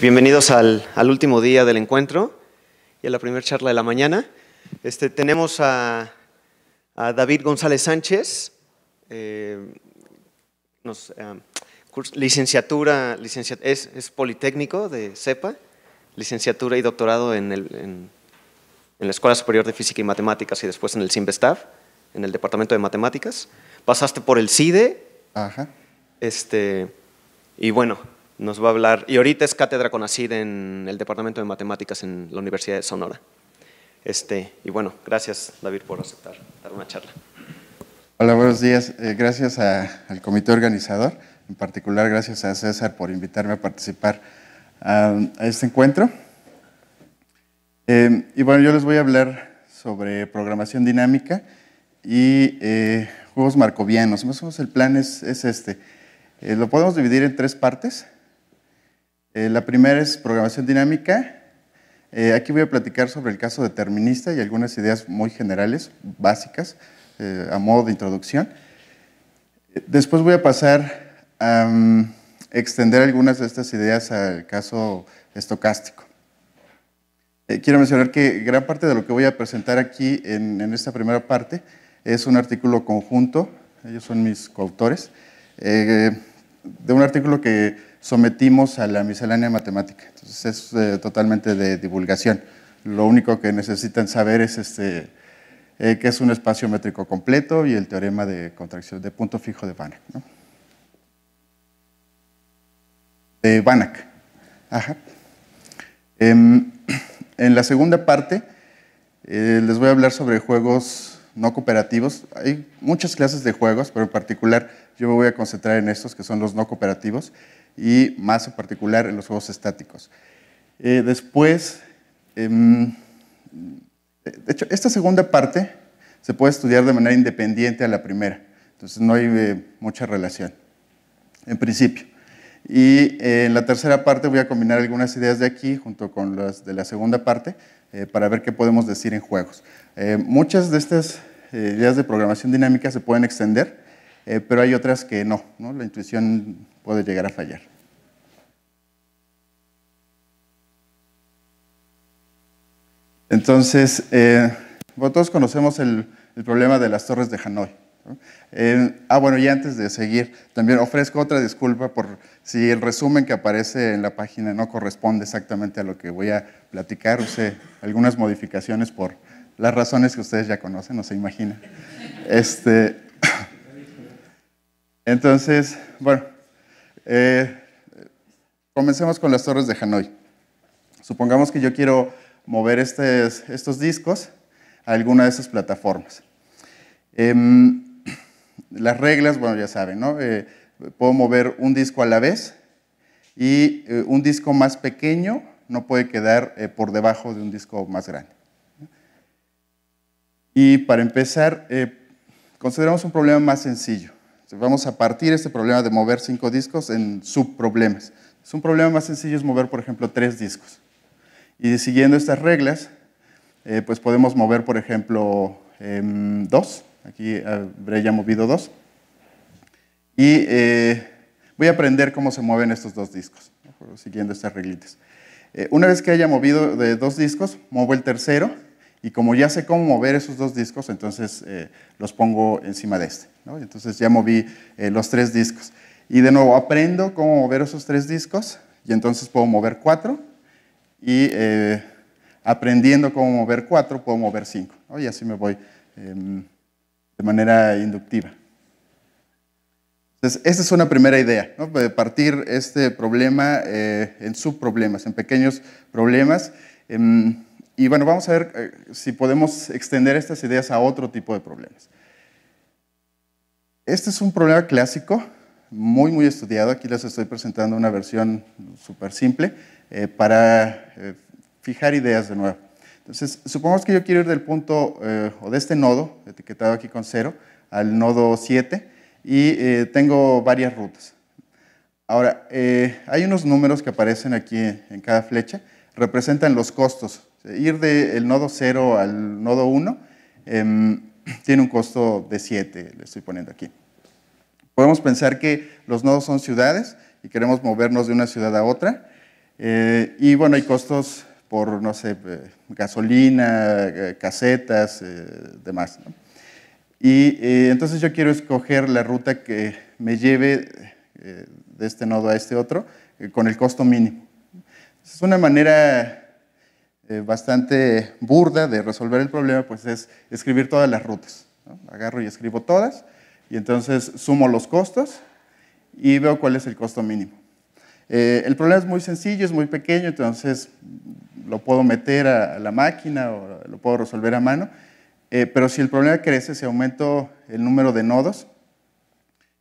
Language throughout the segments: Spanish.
bienvenidos al, último día del encuentro y a la primera charla de la mañana. Este, tenemos a, David González Sánchez, eh, eh, licenciatura, es, politécnico de CEPA, licenciatura y doctorado en, la Escuela Superior de Física y Matemáticas y después en el CIMBESTAF, en el Departamento de Matemáticas. Pasaste por el CIDE. Este, y bueno, nos va a hablar, y ahorita es cátedra con Acid en el Departamento de Matemáticas en la Universidad de Sonora. Este, y bueno, gracias David por aceptar dar una charla. Hola, buenos días. Eh, gracias al comité organizador, en particular gracias a César por invitarme a participar a, este encuentro. Eh, y bueno, yo les voy a hablar sobre programación dinámica y eh, juegos marcovianos. Más o menos el plan es este. lo podemos dividir en tres partes. Eh, la primera es programación dinámica. Eh, aquí voy a platicar sobre el caso determinista y algunas ideas muy generales, básicas, eh, a modo de introducción. Después voy a pasar a mm, extender algunas de estas ideas al caso estocástico. quiero mencionar que gran parte de lo que voy a presentar aquí en, esta primera parte es un artículo conjunto, ellos son mis coautores de un artículo que sometimos a la miscelánea matemática. Entonces es eh, totalmente de divulgación. Lo único que necesitan saber es este, eh, que es un espacio métrico completo y el teorema de contracción de punto fijo de Banach. De Banach. Ajá. Em, en la segunda parte eh, les voy a hablar sobre juegos no cooperativos. Hay muchas clases de juegos, pero en particular yo me voy a concentrar en estos, que son los no cooperativos, y más en particular en los juegos estáticos. Eh, después, em, de hecho, esta segunda parte se puede estudiar de manera independiente a la primera, entonces no hay eh, mucha relación, en principio. Y eh, en la tercera parte voy a combinar algunas ideas de aquí junto con las de la segunda parte para ver qué podemos decir en juegos. muchas de estas ideas de programación dinámica se pueden extender eh, pero hay otras que no, no, la intuición puede llegar a fallar. Entonces, eh, todos conocemos el, problema de las torres de Hanoi. Eh, ah, bueno, y antes de seguir, también ofrezco otra disculpa por si el resumen que aparece en la página no corresponde exactamente a lo que voy a platicar. Usé algunas modificaciones por las razones que ustedes ya conocen o se imaginan. Este, entonces, bueno, eh, comencemos con las torres de Hanoi. Supongamos que yo quiero mover estos discos a alguna de esas plataformas. Em, las reglas, bueno, ya saben, ¿no? Eh, puedo mover un disco a la vez y eh, un disco más pequeño no puede quedar por debajo de un disco más grande. Y para empezar, consideramos un problema más sencillo. Vamos a partir este problema de mover cinco discos en subproblemas. Es un problema más sencillo es mover, por ejemplo, tres discos. Y siguiendo estas reglas, eh, pues podemos mover, por ejemplo, em, dos. Aquí habré ya movido dos. Y eh, voy a aprender cómo se mueven estos dos discos, siguiendo estas reglitas. Eh, una vez que haya movido de dos discos, muevo el tercero y como ya sé cómo mover esos dos discos, entonces eh, los pongo encima de este. Entonces ya moví eh, los tres discos. Y de nuevo, aprendo cómo mover esos tres discos y entonces puedo mover cuatro. Y eh, aprendiendo cómo mover cuatro, puedo mover cinco. Y así me voy em, de manera inductiva. Entonces, esta es una primera idea, de partir este problema en subproblemas, en pequeños problemas. Em, y bueno, vamos a ver eh, si podemos extender estas ideas a otro tipo de problemas. Este es un problema clásico, muy, muy estudiado. Aquí les estoy presentando una versión súper simple eh, para eh, fijar ideas de nuevo. Entonces, supongamos que yo quiero ir del punto o de este nodo, etiquetado aquí con cero, al nodo 7 y tengo varias rutas. Ahora, hay unos números que aparecen aquí en cada flecha representan los costos. Ir del nodo 0 al nodo 1 em, tiene un costo de 7, le estoy poniendo aquí. Podemos pensar que los nodos son ciudades y queremos movernos de una ciudad a otra. Eh, y bueno, hay costos por, no sé, eh, gasolina, eh, casetas, demás. Y entonces yo quiero escoger la ruta que me lleve de este nodo a este otro con el costo mínimo. Es una manera eh, bastante burda de resolver el problema, pues es escribir todas las rutas. Agarro y escribo todas, y entonces sumo los costos y veo cuál es el costo mínimo. Eh, el problema es muy sencillo, es muy pequeño, entonces lo puedo meter a, la máquina o lo puedo resolver a mano, eh, pero si el problema crece, si aumento el número de nodos,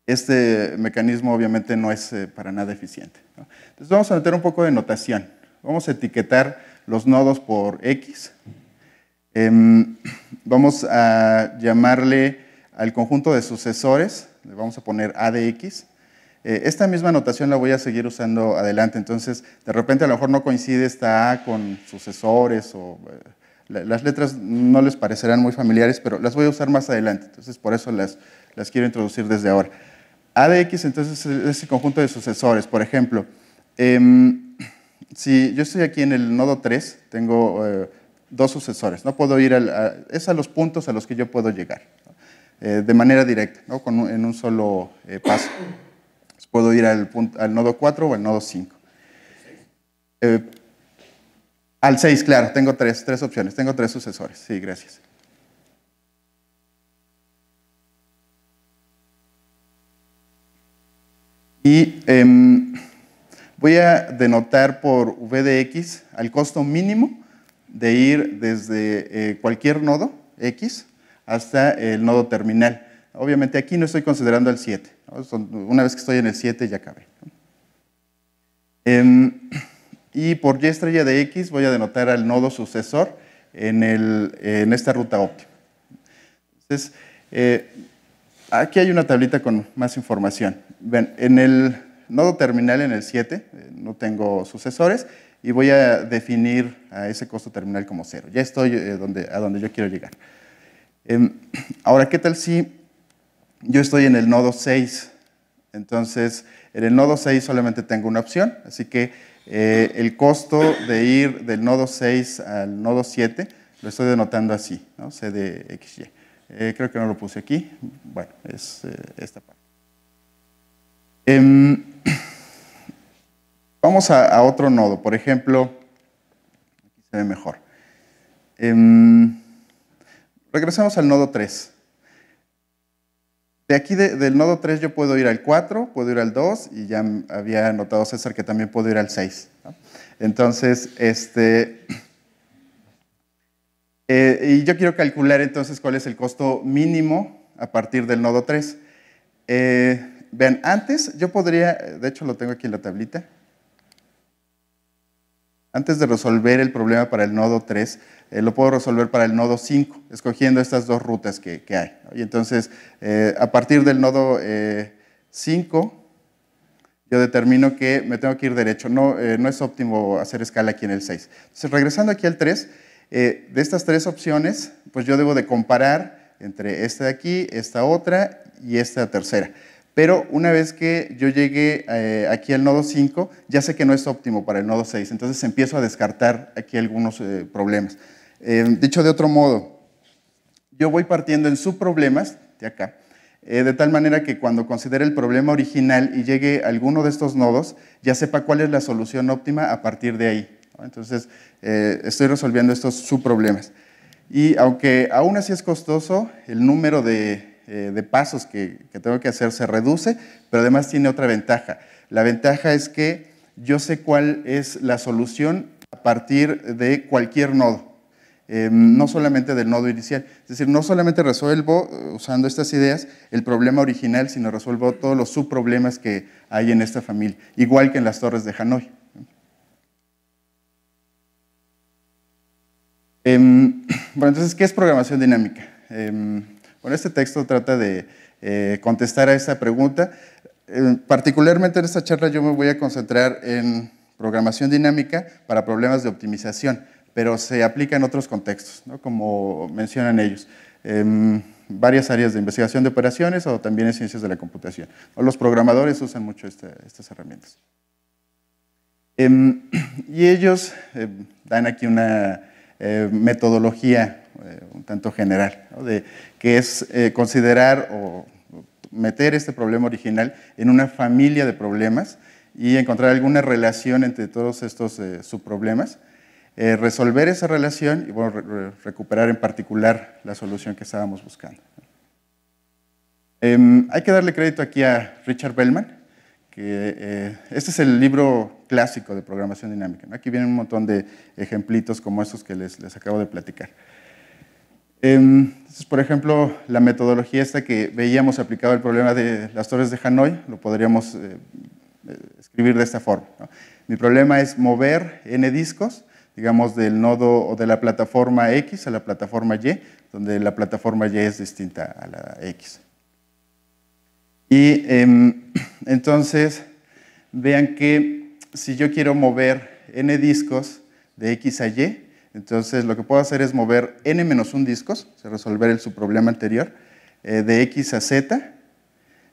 este mecanismo obviamente no es para nada eficiente. Entonces vamos a meter un poco de notación. Vamos a etiquetar los nodos por X. Em, vamos a llamarle al conjunto de sucesores, le vamos a poner A de X. Eh, esta misma notación la voy a seguir usando adelante, entonces de repente a lo mejor no coincide esta A con sucesores o eh, las letras no les parecerán muy familiares, pero las voy a usar más adelante, entonces por eso las, las quiero introducir desde ahora. A de X entonces es el conjunto de sucesores, por ejemplo. Em, si yo estoy aquí en el nodo 3, tengo eh, dos sucesores, no puedo ir al, es a los puntos a los que yo puedo llegar, eh, de manera directa, ¿no? Con en un solo eh, paso. puedo ir al, al nodo 4 o al nodo 5. al 6, claro, tengo tres, tres opciones, tengo tres sucesores, sí, gracias. Y em, Voy a denotar por v de x al costo mínimo de ir desde eh, cualquier nodo x hasta el nodo terminal. Obviamente aquí no estoy considerando el 7. Una vez que estoy en el 7 ya acabé. Em, y por y estrella de x voy a denotar al nodo sucesor en, esta ruta óptima. Entonces, eh, aquí hay una tablita con más información. en el nodo terminal en el 7, eh, no tengo sucesores, y voy a definir a ese costo terminal como 0. Ya estoy eh, donde, a donde yo quiero llegar. Em, ahora, ¿qué tal si yo estoy en el nodo 6? Entonces, en el nodo 6 solamente tengo una opción, así que eh, el costo de ir del nodo 6 al nodo 7 lo estoy denotando así, ¿no? C de XY. creo que no lo puse aquí. Bueno, es esta parte. Em, vamos a, otro nodo, por ejemplo, aquí se ve mejor. Em, regresamos al nodo 3. De aquí del nodo 3 yo puedo ir al 4, puedo ir al 2 y ya había anotado César que también puedo ir al 6. Entonces, este, eh, y yo quiero calcular entonces cuál es el costo mínimo a partir del nodo 3. Eh, Vean, antes yo podría, de hecho lo tengo aquí en la tablita, antes de resolver el problema para el nodo 3, eh, lo puedo resolver para el nodo 5, escogiendo estas dos rutas que, hay. Y entonces, eh, a partir del nodo 5, eh, yo determino que me tengo que ir derecho. No, no es óptimo hacer escala aquí en el 6. Entonces, regresando aquí al 3, de estas tres opciones, pues yo debo de comparar entre esta de aquí, esta otra y esta tercera. Pero una vez que yo llegué eh, aquí al nodo 5, ya sé que no es óptimo para el nodo 6, entonces empiezo a descartar aquí algunos eh, problemas. Em, dicho de otro modo, yo voy partiendo en subproblemas de acá, eh, de tal manera que cuando considere el problema original y llegue a alguno de estos nodos, ya sepa cuál es la solución óptima a partir de ahí. Entonces, estoy resolviendo estos subproblemas. Y aunque aún así es costoso, el número de eh, de pasos que, tengo que hacer se reduce, pero además tiene otra ventaja. La ventaja es que yo sé cuál es la solución a partir de cualquier nodo. Eh, no solamente del nodo inicial. Es decir, no solamente resuelvo, eh, usando estas ideas, el problema original, sino resuelvo todos los subproblemas que hay en esta familia, igual que en las torres de Hanoi. Em, bueno, entonces, ¿qué es programación dinámica? Em, bueno, este texto trata de eh, contestar a esa pregunta. particularmente en esta charla yo me voy a concentrar en programación dinámica para problemas de optimización, pero se aplica en otros contextos, como mencionan ellos. Em, varias áreas de investigación de operaciones o también en ciencias de la computación. Los programadores usan mucho estas herramientas. Em, y ellos em, dan aquí una eh, metodología eh, un tanto general, que es eh, considerar o meter este problema original en una familia de problemas y encontrar alguna relación entre todos estos eh, subproblemas, resolver esa relación y bueno, recuperar en particular la solución que estábamos buscando. Em, hay que darle crédito aquí a Richard Bellman, que este es el libro clásico de programación dinámica. Aquí vienen un montón de ejemplitos como estos que les acabo de platicar. Em, entonces, por ejemplo, la metodología esta que veíamos aplicado al problema de las torres de Hanoi, lo podríamos eh, eh, escribir de esta forma. Mi problema es mover n discos, digamos, del nodo o de la plataforma X a la plataforma Y, donde la plataforma Y es distinta a la X. Y em, entonces, vean que si yo quiero mover n discos de X a Y, entonces lo que puedo hacer es mover n-1 discos, resolver el, su problema anterior, eh, de x a z,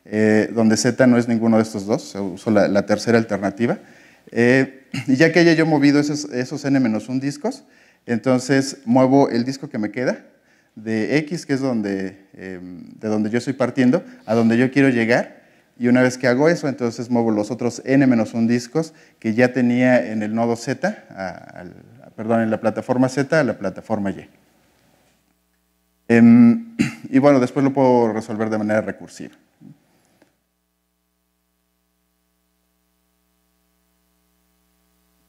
eh, donde z no es ninguno de estos dos, uso la, tercera alternativa. Eh, y ya que haya yo movido esos, esos n-1 discos, entonces muevo el disco que me queda de x, que es donde, em, de donde yo estoy partiendo, a donde yo quiero llegar, y una vez que hago eso, entonces muevo los otros n-1 discos que ya tenía en el nodo z al perdón, en la plataforma Z a la plataforma Y. Em, y bueno, después lo puedo resolver de manera recursiva.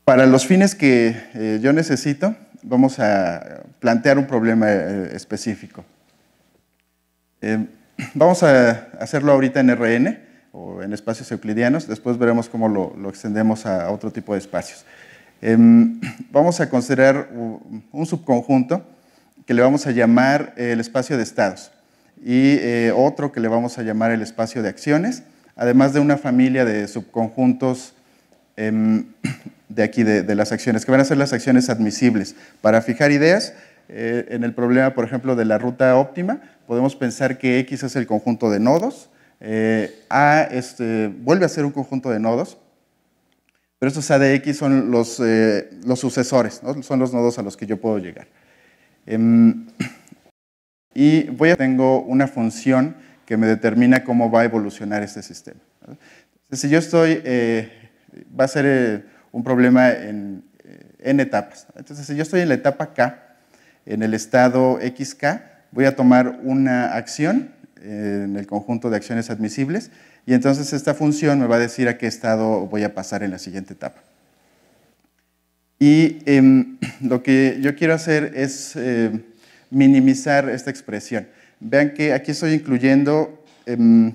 Para los fines que eh, yo necesito, vamos a plantear un problema eh, específico. Em, vamos a hacerlo ahorita en RN o en espacios euclidianos, después veremos cómo lo extendemos a otro tipo de espacios. Em, vamos a considerar un subconjunto que le vamos a llamar el espacio de estados y eh, otro que le vamos a llamar el espacio de acciones, además de una familia de subconjuntos em, de aquí de, las acciones, que van a ser las acciones admisibles. Para fijar ideas, eh, en el problema, por ejemplo, de la ruta óptima, podemos pensar que X es el conjunto de nodos, eh, A este, vuelve a ser un conjunto de nodos, pero estos ADX son los, eh, sucesores, son los nodos a los que yo puedo llegar. Em, y voy a, tengo una función que me determina cómo va a evolucionar este sistema. Entonces, si yo estoy, eh, va a ser eh, un problema en, en etapas. Entonces, si yo estoy en la etapa K, en el estado XK, voy a tomar una acción en el conjunto de acciones admisibles y entonces esta función me va a decir a qué estado voy a pasar en la siguiente etapa. Y em, lo que yo quiero hacer es eh, minimizar esta expresión. Vean que aquí estoy incluyendo em,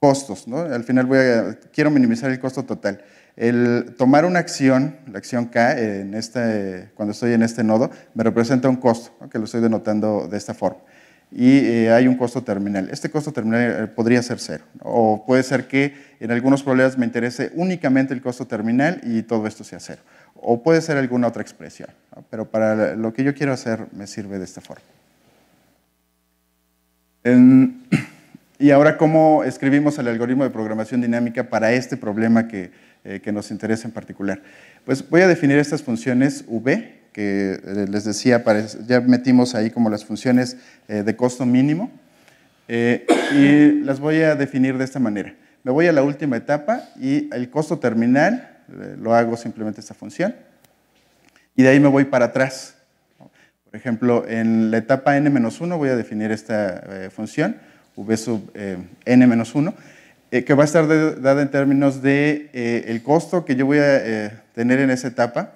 costos, ¿no? Al final voy a, quiero minimizar el costo total. El tomar una acción, la acción K, en este, cuando estoy en este nodo, me representa un costo, que lo estoy denotando de esta forma y eh, hay un costo terminal. Este costo terminal eh, podría ser cero o puede ser que en algunos problemas me interese únicamente el costo terminal y todo esto sea cero. O puede ser alguna otra expresión, pero para lo que yo quiero hacer me sirve de esta forma. y ahora, ¿cómo escribimos el algoritmo de programación dinámica para este problema que, eh, que nos interesa en particular? Pues voy a definir estas funciones v, que eh, les decía, ya metimos ahí como las funciones eh, de costo mínimo eh, y las voy a definir de esta manera. Me voy a la última etapa y el costo terminal lo hago simplemente esta función y de ahí me voy para atrás. Por ejemplo, en la etapa n-1 voy a definir esta función, v sub n-1, que va a estar dada en términos de el costo que yo voy a tener en esa etapa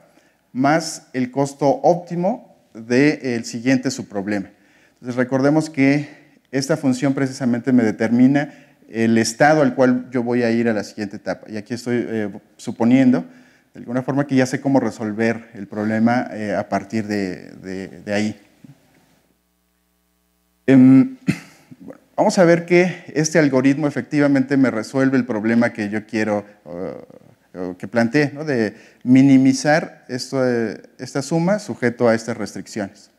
más el costo óptimo del siguiente subproblema. Entonces recordemos que esta función precisamente me determina el estado al cual yo voy a ir a la siguiente etapa. Y aquí estoy eh, suponiendo, de alguna forma, que ya sé cómo resolver el problema eh, a partir de, de, ahí. Em, vamos a ver que este algoritmo efectivamente me resuelve el problema que yo quiero eh, que planteé, de minimizar eh, esta suma sujeto a estas restricciones.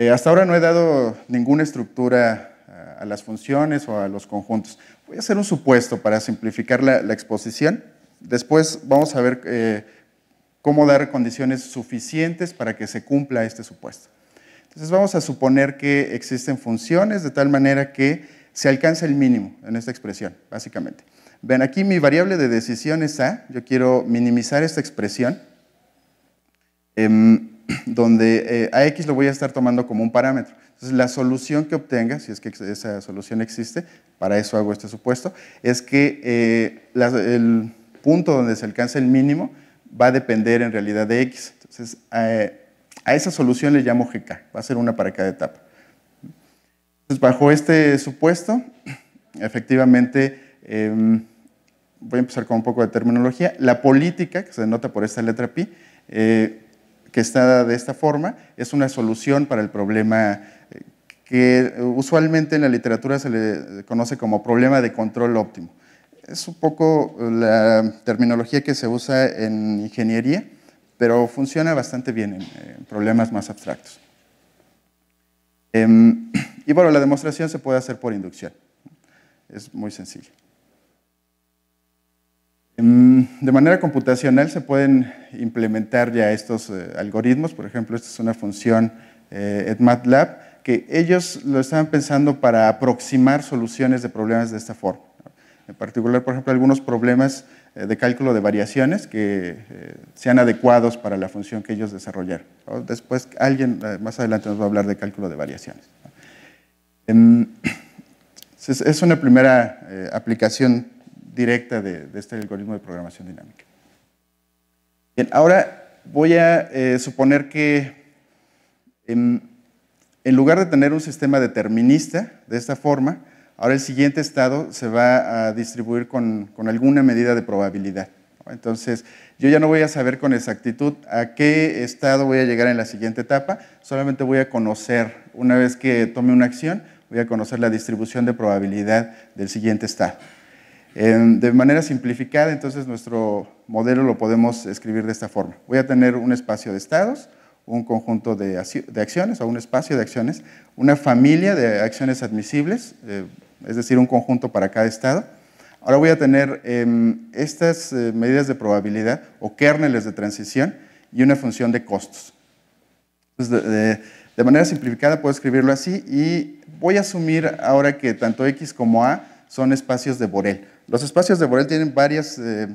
Eh, hasta ahora no he dado ninguna estructura eh, a, las funciones o a los conjuntos. Voy a hacer un supuesto para simplificar la, exposición. Después vamos a ver cómo dar condiciones suficientes para que se cumpla este supuesto. Entonces vamos a suponer que existen funciones de tal manera que se alcanza el mínimo en esta expresión, básicamente. Ven, aquí mi variable de decisión es A. Yo quiero minimizar esta expresión, em, donde eh, a X lo voy a estar tomando como un parámetro. Entonces, la solución que obtenga, si es que esa solución existe, para eso hago este supuesto, es que eh, el punto donde se alcanza el mínimo va a depender en realidad de X. Entonces, a esa solución le llamo GK, va a ser una para cada etapa. Entonces, bajo este supuesto, efectivamente, Em, voy a empezar con un poco de terminología, la política, que se denota por esta letra pi, eh, que está de esta forma, es una solución para el problema eh, que usualmente en la literatura se le conoce como problema de control óptimo. Es un poco la terminología que se usa en ingeniería, pero funciona bastante bien en, problemas más abstractos. Em, y bueno, la demostración se puede hacer por inducción. Es muy sencillo. Mm, de manera computacional se pueden implementar ya estos eh, algoritmos, por ejemplo, esta es una función en eh, MATLAB, que ellos lo estaban pensando para aproximar soluciones de problemas de esta forma. En particular, por ejemplo, algunos problemas eh, de cálculo de variaciones que sean adecuados para la función que ellos desarrollaron. Después, alguien más adelante nos va a hablar de cálculo de variaciones. Em, es una primera aplicación directa de, este algoritmo de programación dinámica. Bien, ahora voy a eh, suponer que en, lugar de tener un sistema determinista de esta forma, ahora el siguiente estado se va a distribuir con, alguna medida de probabilidad. Entonces, yo ya no voy a saber con exactitud a qué estado voy a llegar en la siguiente etapa, solamente voy a conocer, una vez que tome una acción, voy a conocer la distribución de probabilidad del siguiente estado de manera simplificada, entonces nuestro modelo lo podemos escribir de esta forma. Voy a tener un espacio de estados, un conjunto de, acciones o un espacio de acciones, una familia de acciones admisibles, eh, es decir, un conjunto para cada estado. Ahora voy a tener em, estas eh, medidas de probabilidad o kerneles de transición y una función de costos. de manera simplificada puedo escribirlo así y voy a asumir ahora que tanto X como A son espacios de Borel. Los espacios de Borel tienen varias eh,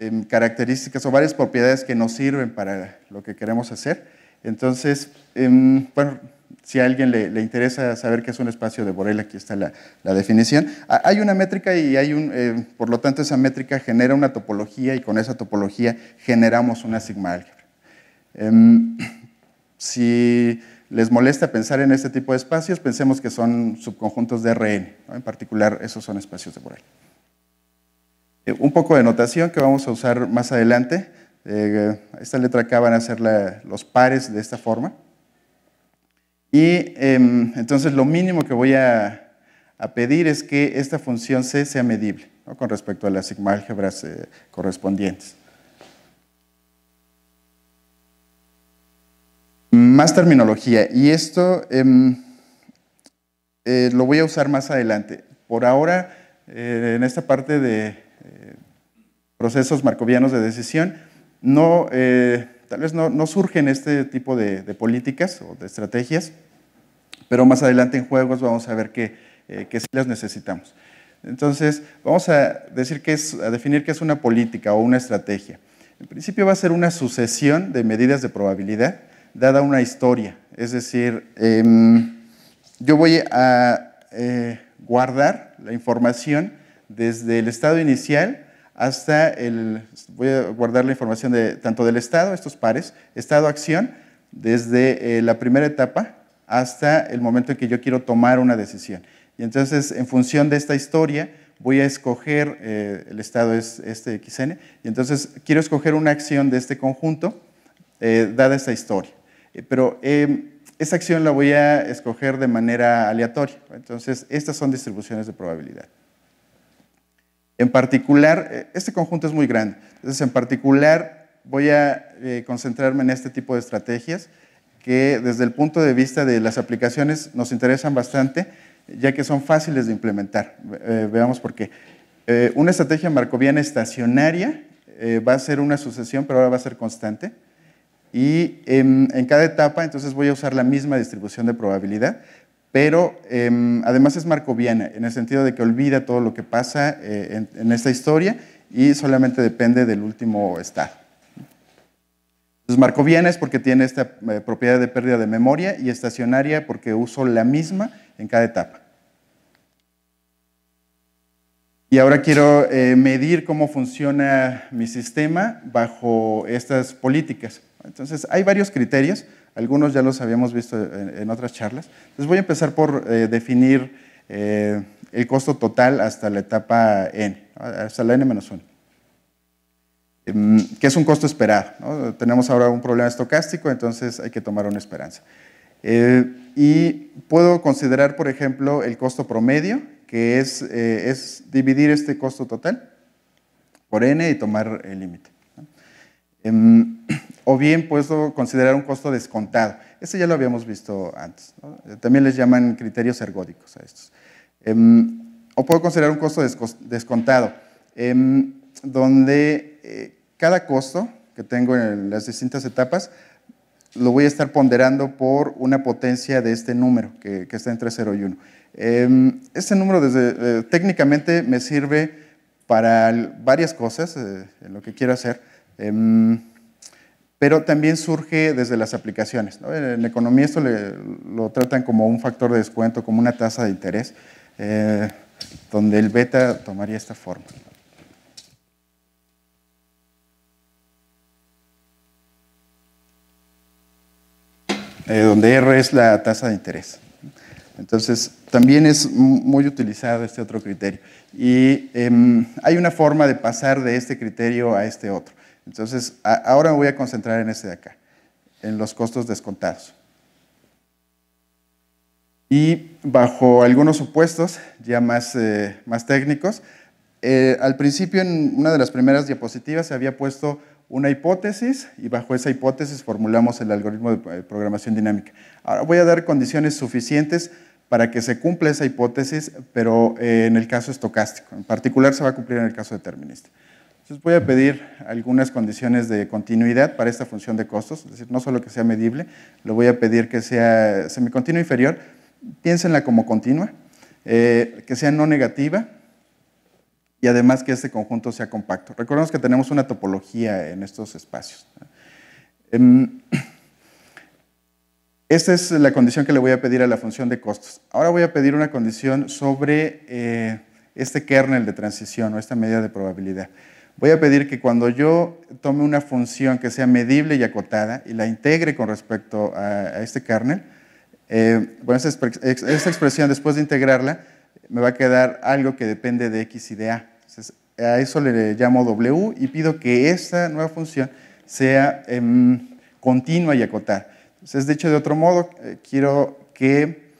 em, características o varias propiedades que nos sirven para lo que queremos hacer. Entonces, em, bueno, si a alguien le, interesa saber qué es un espacio de Borel, aquí está la, la definición. Hay una métrica y hay un, eh, por lo tanto, esa métrica genera una topología y con esa topología generamos una sigma álgebra. Em, si les molesta pensar en este tipo de espacios, pensemos que son subconjuntos de RN, en particular esos son espacios de Borel. Eh, un poco de notación que vamos a usar más adelante. Eh, esta letra acá van a ser los pares de esta forma. Y em, entonces lo mínimo que voy a, pedir es que esta función C sea medible con respecto a las sigma álgebras eh, correspondientes. Más terminología. Y esto em, eh, lo voy a usar más adelante. Por ahora, eh, en esta parte de eh, procesos marcovianos de decisión, no, tal vez no, surgen este tipo de, políticas o de estrategias, pero más adelante en juegos vamos a ver que, sí las necesitamos. Entonces, vamos a, decir que a definir qué es una política o una estrategia. En principio va a ser una sucesión de medidas de probabilidad dada una historia. Es decir, em, yo voy a eh, guardar la información desde el estado inicial hasta el, voy a guardar la información de, tanto del estado, estos pares, estado-acción, desde eh, la primera etapa hasta el momento en que yo quiero tomar una decisión. Y entonces, en función de esta historia, voy a escoger, eh, el estado es este XN, y entonces quiero escoger una acción de este conjunto, dada esta historia. Eh, pero em, esa acción la voy a escoger de manera aleatoria. Entonces, estas son distribuciones de probabilidad. En particular, eh, este conjunto es muy grande. Entonces, en particular, voy a eh, concentrarme en este tipo de estrategias que desde el punto de vista de las aplicaciones nos interesan bastante, ya que son fáciles de implementar. veamos por qué. una estrategia marcoviana estacionaria va a ser una sucesión, pero ahora va a ser constante. Y en, cada etapa, entonces voy a usar la misma distribución de probabilidad, pero em, además es marcoviana, en el sentido de que olvida todo lo que pasa eh, en, esta historia y solamente depende del último estado. Entonces, marcoviana es porque tiene esta eh, propiedad de pérdida de memoria y estacionaria porque uso la misma en cada etapa. Y ahora quiero eh, medir cómo funciona mi sistema bajo estas políticas. Entonces, hay varios criterios, algunos ya los habíamos visto en, otras charlas. Entonces, voy a empezar por eh, definir eh, el costo total hasta la etapa n, hasta la n-1 em, que es un costo esperado. Tenemos ahora un problema estocástico, entonces hay que tomar una esperanza. Eh, y puedo considerar, por ejemplo, el costo promedio, que es dividir este costo total por n y tomar el límite. Em, o bien puedo considerar un costo descontado. Ese ya lo habíamos visto antes. Eh, también les llaman criterios ergódicos a estos. Em, o puedo considerar un costo descontado, em, donde eh, cada costo que tengo en las distintas etapas lo voy a estar ponderando por una potencia de este número que, está entre 0 y 1. este número desde, eh, técnicamente me sirve para varias cosas en lo que quiero hacer. Em, pero también surge desde las aplicaciones. En economía esto lo tratan como un factor de descuento, como una tasa de interés, eh, donde el beta tomaría esta forma. Eh, donde R es la tasa de interés. Entonces, también es muy utilizado este otro criterio. Y em, hay una forma de pasar de este criterio a este otro. Entonces, ahora me voy a concentrar en este de acá, en los costos descontados. Y bajo algunos supuestos ya más, eh, más técnicos, eh, al principio en una de las primeras diapositivas se había puesto una hipótesis y bajo esa hipótesis formulamos el algoritmo de eh, programación dinámica. Ahora voy a dar condiciones suficientes para que se cumpla esa hipótesis, pero en el caso estocástico. En particular se va a cumplir en el caso determinista. Entonces voy a pedir algunas condiciones de continuidad para esta función de costos, es decir, no solo que sea medible, lo voy a pedir que sea semicontinua inferior, piénsenla como continua, eh, que sea no negativa y además que este conjunto sea compacto. Recordemos que tenemos una topología en estos espacios. Em, esta es la condición que le voy a pedir a la función de costos. Ahora voy a pedir una condición sobre eh, este kernel de transición o esta medida de probabilidad voy a pedir que cuando yo tome una función que sea medible y acotada y la integre con respecto a, este kernel, eh, bueno, esta, expresión después de integrarla me va a quedar algo que depende de x y de a. a eso le llamo w y pido que esta nueva función sea em, continua y acotada. Entonces, hecho, de otro modo, eh, quiero que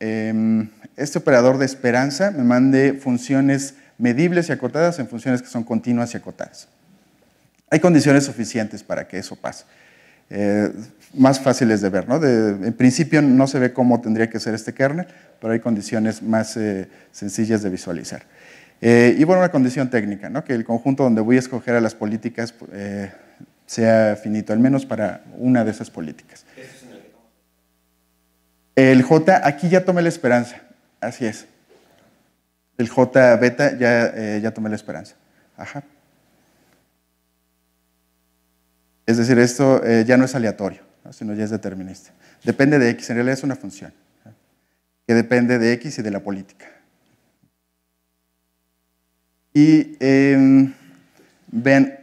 em, este operador de esperanza me mande funciones medibles y acotadas en funciones que son continuas y acotadas. Hay condiciones suficientes para que eso pase. Eh, más fáciles de ver. ¿no? en principio no se ve cómo tendría que ser este kernel, pero hay condiciones más eh, sencillas de visualizar. Eh, y bueno, una condición técnica, ¿no? que el conjunto donde voy a escoger a las políticas pues, sea finito, al menos para una de esas políticas. El J, aquí ya tomé la esperanza, así es. El J beta, ya, eh, ya tomé la esperanza. Ajá. Es decir, esto eh, ya no es aleatorio, sino ya es determinista. Depende de X, en realidad es una función, que depende de X y de la política. Y em, ven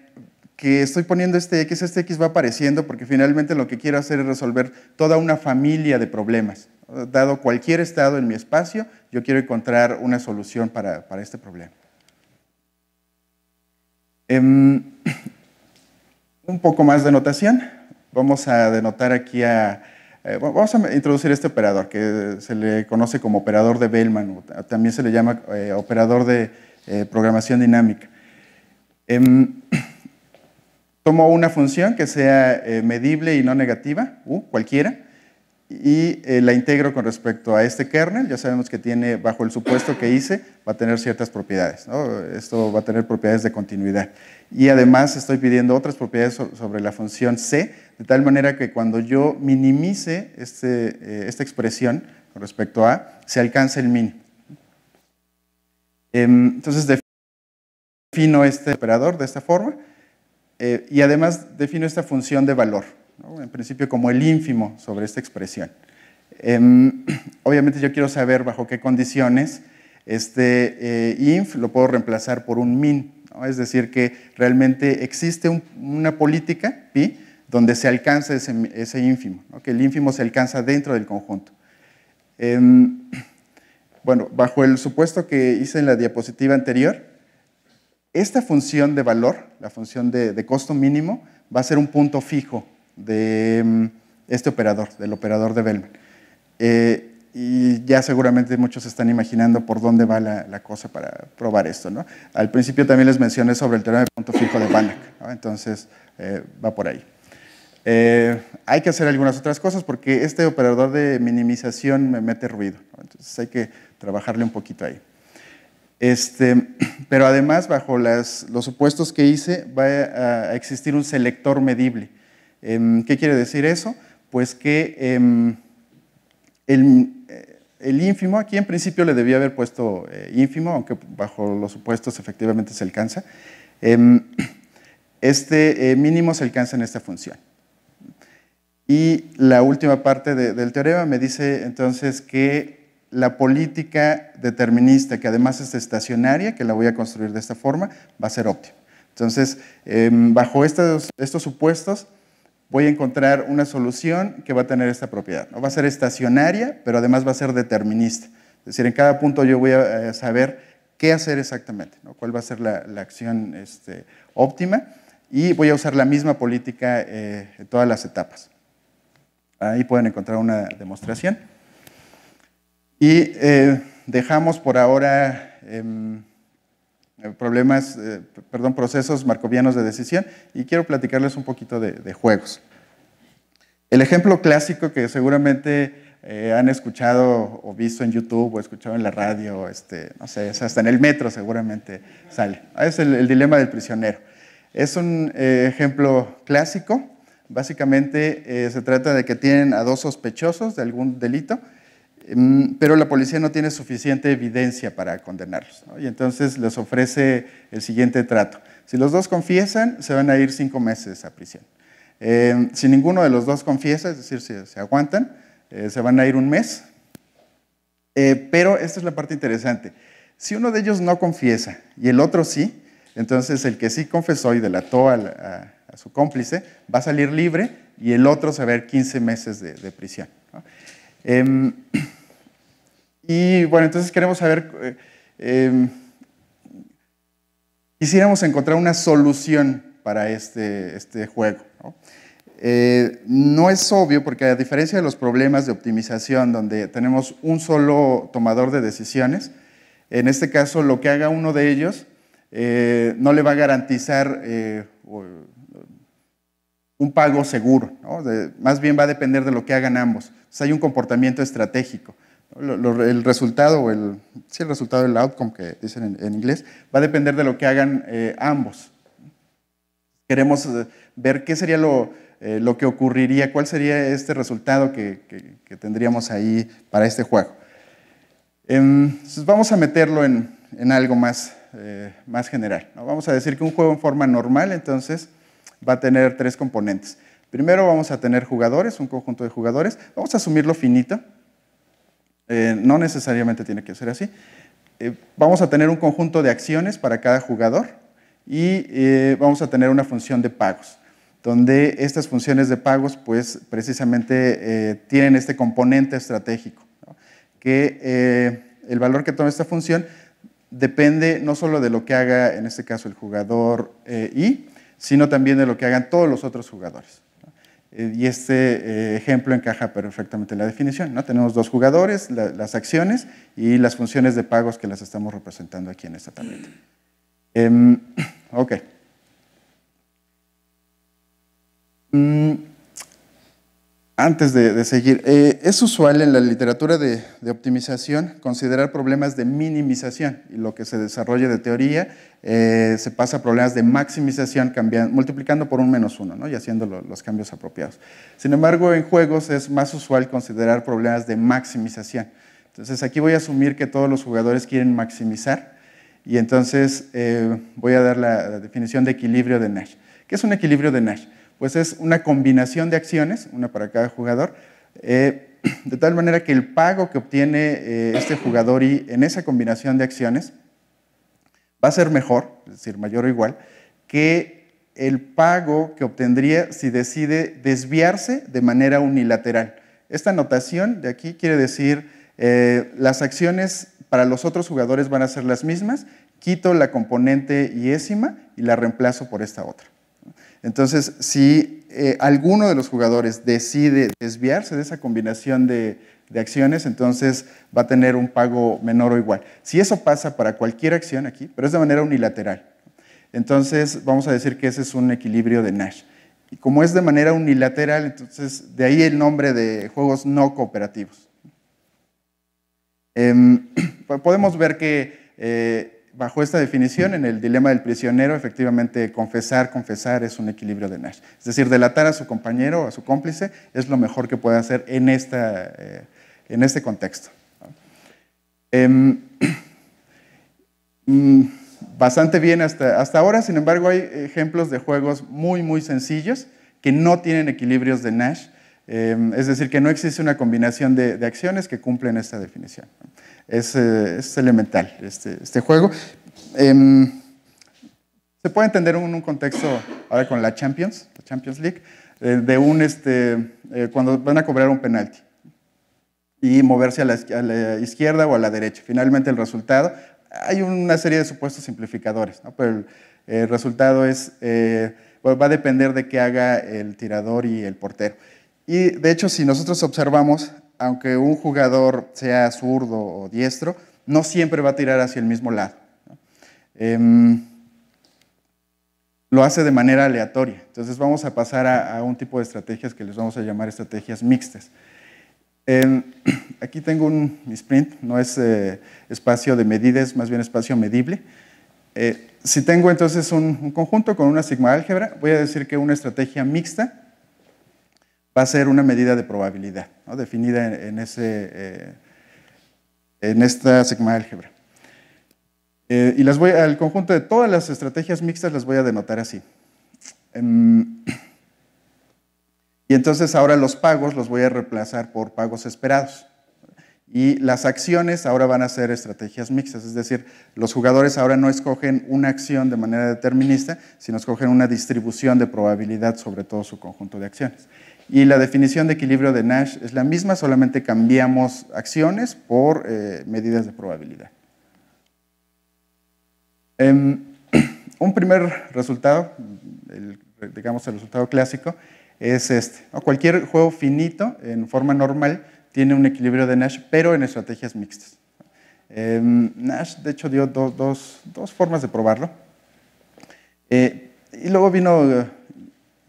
que estoy poniendo este X, este X va apareciendo porque finalmente lo que quiero hacer es resolver toda una familia de problemas dado cualquier estado en mi espacio, yo quiero encontrar una solución para, este problema. Em, un poco más de notación. Vamos a denotar aquí a... Eh, vamos a introducir este operador, que se le conoce como operador de Bellman, también se le llama eh, operador de eh, programación dinámica. Em, tomo una función que sea medible y no negativa, uh, cualquiera, y eh, la integro con respecto a este kernel. Ya sabemos que tiene, bajo el supuesto que hice, va a tener ciertas propiedades. Esto va a tener propiedades de continuidad. Y además estoy pidiendo otras propiedades sobre la función C, de tal manera que cuando yo minimice este, eh, esta expresión con respecto a, se alcance el mínimo. Em, entonces defino este operador de esta forma eh, y además defino esta función de valor en principio como el ínfimo sobre esta expresión. Em, obviamente yo quiero saber bajo qué condiciones este inf eh, lo puedo reemplazar por un min, es decir, que realmente existe una política, pi, donde se alcanza ese, ínfimo, que el ínfimo se alcanza dentro del conjunto. Em, bueno, bajo el supuesto que hice en la diapositiva anterior, esta función de valor, la función de costo mínimo, va a ser un punto fijo de mm, este operador, del operador de Bellman. Eh, y ya seguramente muchos están imaginando por dónde va la, cosa para probar esto. ¿no? Al principio también les mencioné sobre el teorema de punto fijo de Banach, entonces eh, va por ahí. Eh, hay que hacer algunas otras cosas porque este operador de minimización me mete ruido, entonces hay que trabajarle un poquito ahí. Este, pero además, bajo los supuestos que hice, va a existir un selector medible. Em, ¿Qué quiere decir eso? Pues que em, eh, el, ínfimo, aquí en principio le debía haber puesto eh, ínfimo, aunque bajo los supuestos efectivamente se alcanza. Em, este eh, mínimo se alcanza en esta función. Y la última parte del teorema me dice entonces que la política determinista, que además es estacionaria, que la voy a construir de esta forma, va a ser óptima. Entonces, bajo estos supuestos, voy a encontrar una solución que va a tener esta propiedad. ¿no? Va a ser estacionaria, pero además va a ser determinista. Es decir, en cada punto yo voy a eh, saber qué hacer exactamente, cuál va a ser la, acción este, óptima y voy a usar la misma política eh, en todas las etapas. Ahí pueden encontrar una demostración. Y eh, dejamos por ahora... Em, eh, problemas, eh, perdón, procesos marcovianos de decisión y quiero platicarles un poquito de, juegos. El ejemplo clásico que seguramente eh, han escuchado o visto en YouTube o escuchado en la radio, este, no sé, hasta en el metro seguramente sale. Ah, es el, dilema del prisionero. Es un ejemplo clásico. Básicamente se trata de que tienen a dos sospechosos de algún delito Mm, pero la policía no tiene suficiente evidencia para condenarlos. Y entonces les ofrece el siguiente trato. Si los dos confiesan, se van a ir cinco meses a prisión. Em, si ninguno de los dos confiesa, es decir, si se aguantan, eh, se van a ir un mes. Eh, pero esta es la parte interesante. Si uno de ellos no confiesa y el otro sí, entonces el que sí confesó y delató a, su cómplice va a salir libre y el otro se va a ver 15 meses de, prisión. Em, y bueno, entonces queremos saber, eh, em, quisiéramos encontrar una solución para este, este juego. Eh, ¿no? es obvio porque a diferencia de los problemas de optimización donde tenemos un solo tomador de decisiones, en este caso lo que haga uno de ellos eh, no le va a garantizar un pago seguro, más bien va a depender de lo que hagan ambos hay un comportamiento estratégico. el resultado, o el, resultado, outcome que dicen en, inglés, va a depender de lo que hagan eh, ambos. Queremos eh, ver qué sería eh, lo, que ocurriría, cuál sería este resultado que, tendríamos ahí para este juego. Em, vamos a meterlo en, algo más, general. Vamos a decir que un juego en forma normal, entonces, va a tener tres componentes. Primero vamos a tener jugadores, un conjunto de jugadores. Vamos a asumirlo finito. Eh, no necesariamente tiene que ser así. Eh, vamos a tener un conjunto de acciones para cada jugador y eh, vamos a tener una función de pagos, donde estas funciones de pagos pues precisamente tienen este componente estratégico, que el valor que toma esta función depende no solo de lo que haga en este caso el jugador y, sino también de lo que hagan todos los otros jugadores. Eh, y este eh, ejemplo encaja perfectamente en la definición. ¿no? Tenemos dos jugadores, las acciones y las funciones de pagos que las estamos representando aquí en esta tableta. Em, ok. Antes de, seguir, eh, es usual en la literatura de, optimización considerar problemas de minimización y lo que se desarrolla de teoría eh, se pasa a problemas de maximización cambiando, multiplicando por un menos uno ¿no? y haciendo los cambios apropiados. Sin embargo, en juegos es más usual considerar problemas de maximización. Entonces aquí voy a asumir que todos los jugadores quieren maximizar y entonces eh, voy a dar la, la definición de equilibrio de Nash. ¿Qué es un equilibrio de Nash? pues es una combinación de acciones, una para cada jugador, eh, de tal manera que el pago que obtiene eh, este jugador y en esa combinación de acciones va a ser mejor, es decir, mayor o igual, que el pago que obtendría si decide desviarse de manera unilateral. Esta notación de aquí quiere decir eh, las acciones para los otros jugadores van a ser las mismas, quito la componente yésima y la reemplazo por esta otra. Entonces, si eh, alguno de los jugadores decide desviarse de esa combinación de, acciones, entonces va a tener un pago menor o igual. Si eso pasa para cualquier acción aquí, pero es de manera unilateral, entonces vamos a decir que ese es un equilibrio de Nash. Y como es de manera unilateral, entonces de ahí el nombre de juegos no cooperativos. Em, podemos ver que eh, bajo esta definición, en el dilema del prisionero, efectivamente confesar, confesar es un equilibrio de Nash. Es decir, delatar a su compañero o a su cómplice es lo mejor que puede hacer en, eh, este contexto. Em, mm, bastante bien hasta, ahora, sin embargo hay ejemplos de juegos muy, muy sencillos que no tienen equilibrios de Nash, em, es decir, que no existe una combinación de, acciones que cumplen esta definición es, eh, es elemental este, este juego. Em, se puede entender en un, contexto ahora con la Champions, la Champions League, eh, de un, este, eh, cuando van a cobrar un penalti y moverse a la, izquierda o a la derecha. Finalmente el resultado, hay una serie de supuestos simplificadores, ¿no? pero el, resultado es, va a depender de qué haga el tirador y el portero. Y de hecho, si nosotros observamos aunque un jugador sea zurdo o diestro, no siempre va a tirar hacia el mismo lado. Em, lo hace de manera aleatoria. Entonces vamos a pasar a, un tipo de estrategias que les vamos a llamar estrategias mixtas. Em, aquí tengo un sprint, no es eh, espacio de medidas, más bien espacio medible. Eh, si tengo entonces un conjunto con una sigma álgebra, voy a decir que una estrategia mixta va a ser una medida de probabilidad, definida en, ese, eh, esta sigma álgebra. Eh, y las voy, al conjunto de todas las estrategias mixtas las voy a denotar así. Em, y entonces ahora los pagos los voy a reemplazar por pagos esperados. Y las acciones ahora van a ser estrategias mixtas, es decir, los jugadores ahora no escogen una acción de manera determinista, sino escogen una distribución de probabilidad sobre todo su conjunto de acciones. Y la definición de equilibrio de Nash es la misma, solamente cambiamos acciones por eh, medidas de probabilidad. Em, un primer resultado, digamos el resultado clásico, es este. Cualquier juego finito en forma normal tiene un equilibrio de Nash, pero en estrategias mixtas. Em, Nash, de hecho, dio dos, formas de probarlo. Eh, y luego vino eh,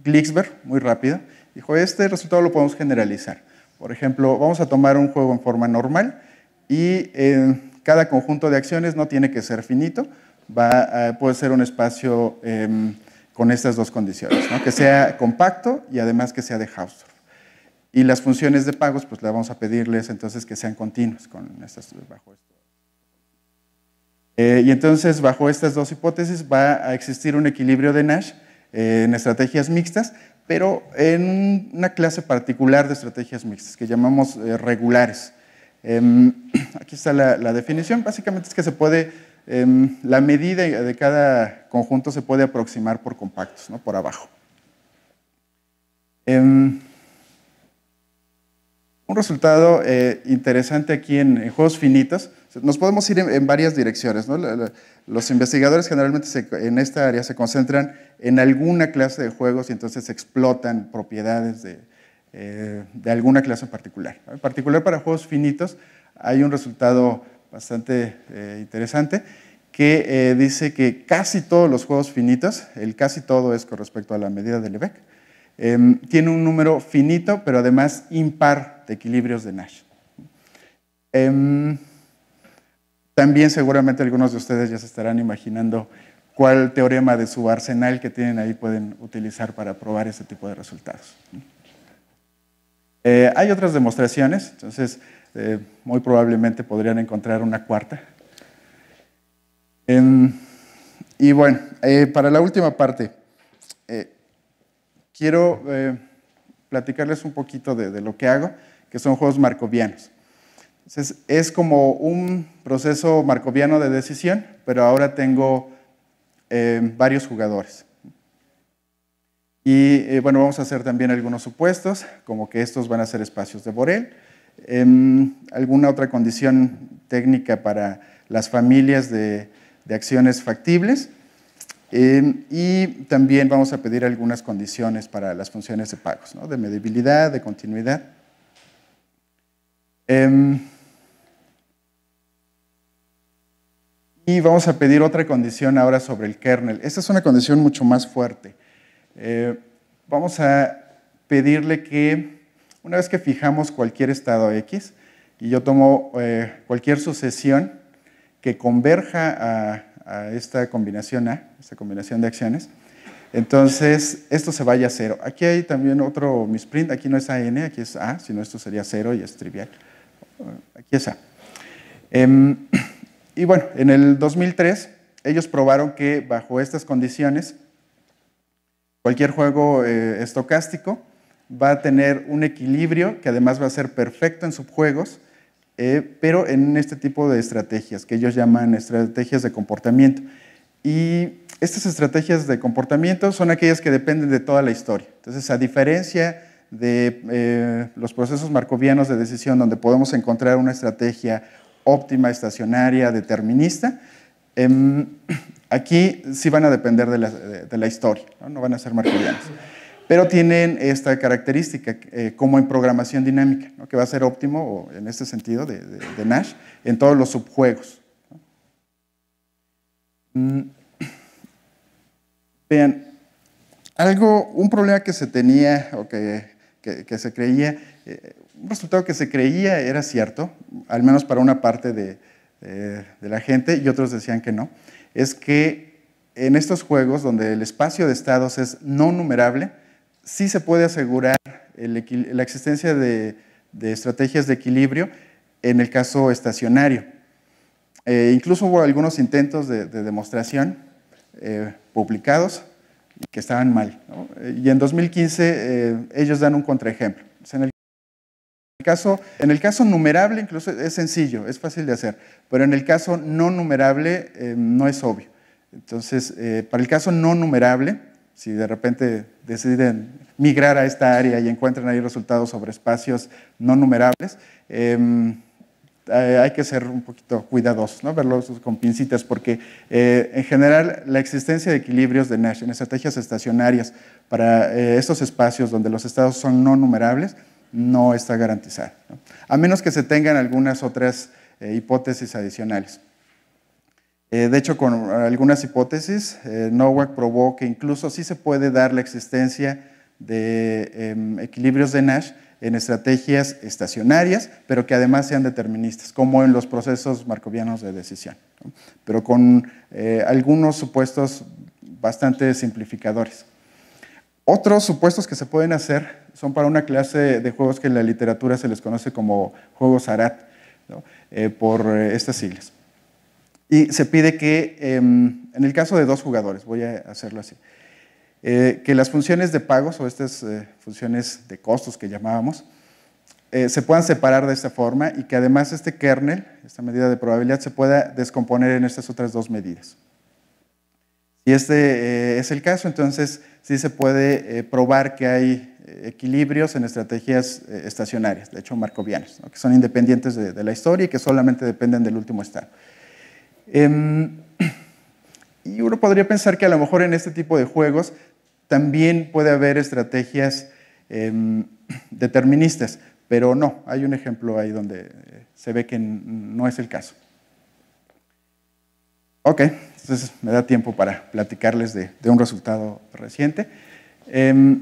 Glicksberg, muy rápido, Dijo, este resultado lo podemos generalizar. Por ejemplo, vamos a tomar un juego en forma normal y eh, cada conjunto de acciones no tiene que ser finito, va, eh, puede ser un espacio em, con estas dos condiciones, que sea compacto y además que sea de Hausdorff. Y las funciones de pagos, pues le vamos a pedirles entonces que sean continuas con bajo eh, y entonces, bajo estas dos hipótesis, va a existir un equilibrio de Nash en estrategias mixtas, pero en una clase particular de estrategias mixtas que llamamos eh, regulares. Em, aquí está la, definición, básicamente es que se puede, em, la medida de cada conjunto se puede aproximar por compactos, ¿no? por abajo. Em, un resultado eh, interesante aquí en juegos finitos este, nos podemos ir en, varias direcciones. Los investigadores generalmente en esta área se concentran en alguna clase de juegos y entonces explotan propiedades de, eh, alguna clase en particular. En particular para juegos finitos hay un resultado bastante eh, interesante que eh, dice que casi todos los juegos finitos, el casi todo es con respecto a la medida de Lebesgue, em, tiene un número finito, pero además impar de equilibrios de Nash. Em, también seguramente algunos de ustedes ya se estarán imaginando cuál teorema de su arsenal que tienen ahí pueden utilizar para probar este tipo de resultados. Eh, hay otras demostraciones, entonces eh, muy probablemente podrían encontrar una cuarta. y bueno, eh, para la última parte, quiero platicarles un poquito de, lo que hago, que son juegos marcovianos. Entonces, es como un proceso marcoviano de decisión, pero ahora tengo eh, varios jugadores. Y eh, bueno, vamos a hacer también algunos supuestos, como que estos van a ser espacios de Borel. Em, alguna otra condición técnica para las familias de, acciones factibles. Em, y también vamos a pedir algunas condiciones para las funciones de pagos, de medibilidad, de continuidad. Em, Y vamos a pedir otra condición ahora sobre el kernel. Esta es una condición mucho más fuerte. Eh, vamos a pedirle que una vez que fijamos cualquier estado X, y yo tomo eh, cualquier sucesión que converja a, esta combinación A, esta combinación de acciones, entonces esto se vaya a cero. Aquí hay también otro misprint, aquí no es AN, aquí es A, sino esto sería cero y es trivial. Aquí es A. Em, y bueno, en el 2003 ellos probaron que bajo estas condiciones cualquier juego eh, estocástico va a tener un equilibrio que además va a ser perfecto en subjuegos, eh, pero en este tipo de estrategias que ellos llaman estrategias de comportamiento. Y estas estrategias de comportamiento son aquellas que dependen de toda la historia. Entonces, a diferencia de eh, los procesos marcovianos de decisión, donde podemos encontrar una estrategia óptima, estacionaria, determinista. Em, aquí sí van a depender de la, historia, ¿no? van a ser marcovianas. Pero tienen esta característica, eh, como en programación dinámica, que va a ser óptimo, en este sentido, de, Nash, en todos los subjuegos. Mm, vean, algo, un problema que se tenía o que, se creía, eh, un resultado que se creía era cierto, al menos para una parte eh, de, la gente y otros decían que no, es que en estos juegos donde el espacio de estados es no numerable, sí se puede asegurar la existencia de, estrategias de equilibrio en el caso estacionario. Eh, incluso hubo algunos intentos de, demostración eh, publicados que estaban mal. Y en 2015 ellos dan un contraejemplo caso, en el caso numerable incluso es sencillo, es fácil de hacer, pero en el caso no numerable eh, no es obvio. Entonces, eh, para el caso no numerable, si de repente deciden migrar a esta área y encuentran ahí resultados sobre espacios no numerables, em, hay que ser un poquito cuidadosos, ¿no? verlos con pincitas, porque eh, en general la existencia de equilibrios de Nash en estrategias estacionarias para estos espacios donde los estados son no numerables no está garantizada, a menos que se tengan algunas otras eh, hipótesis adicionales. Eh, de hecho, con algunas hipótesis, eh, Nowak probó que incluso sí se puede dar la existencia de em, equilibrios de Nash en estrategias estacionarias, pero que además sean deterministas, como en los procesos marcovianos de decisión, pero con eh, algunos supuestos bastante simplificadores. Otros supuestos que se pueden hacer son para una clase de juegos que en la literatura se les conoce como juegos ARAT, eh, por eh, estas siglas. Y se pide que, em, en el caso de dos jugadores, voy a hacerlo así, eh, que las funciones de pagos o estas funciones de costos que llamábamos, se puedan separar de esta forma y que además este kernel, esta medida de probabilidad, se pueda descomponer en estas otras dos medidas. Y este eh, es el caso, entonces sí se puede eh, probar que hay eh, equilibrios en estrategias estacionarias, de hecho marcovianas, que son independientes de, de, la historia y que solamente dependen del último estado. Em, y uno podría pensar que a lo mejor en este tipo de juegos también puede haber estrategias em, deterministas, pero no, hay un ejemplo ahí donde se ve que no es el caso. Ok, entonces me da tiempo para platicarles de, un resultado reciente. Em,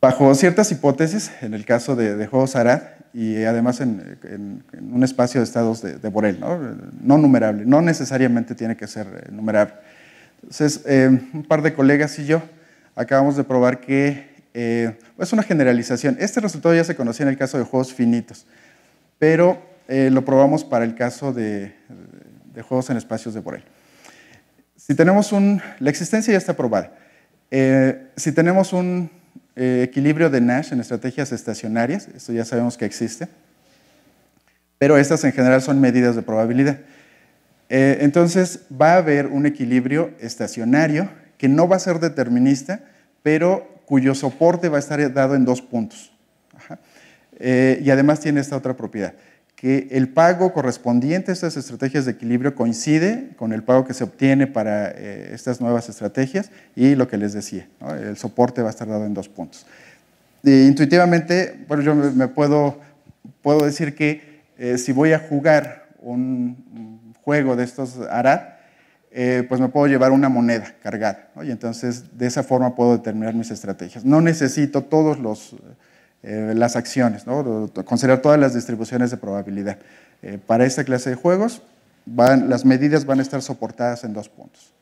bajo ciertas hipótesis, en el caso de, juegos arad y además en, un espacio de estados de, Borel, ¿no? numerable, no necesariamente tiene que ser eh, numerable. Entonces, em, un par de colegas y yo acabamos de probar que eh, es una generalización. Este resultado ya se conocía en el caso de juegos finitos, pero eh, lo probamos para el caso de, de juegos en espacios de Borel. Si tenemos un, la existencia ya está probada. Eh, si tenemos un eh, equilibrio de Nash en estrategias estacionarias, esto ya sabemos que existe, pero estas en general son medidas de probabilidad. Eh, entonces va a haber un equilibrio estacionario que no va a ser determinista, pero cuyo soporte va a estar dado en dos puntos. y además tiene esta otra propiedad que el pago correspondiente a estas estrategias de equilibrio coincide con el pago que se obtiene para eh, estas nuevas estrategias y lo que les decía, el soporte va a estar dado en dos puntos. intuitivamente, bueno, yo me, puedo, puedo decir que eh, si voy a jugar un juego de estos ARAT, eh, pues me puedo llevar una moneda cargada. Y entonces de esa forma puedo determinar mis estrategias. No necesito todos los eh, las acciones, ¿no? considerar todas las distribuciones de probabilidad. Eh, para esta clase de juegos, las medidas van a estar soportadas en dos puntos.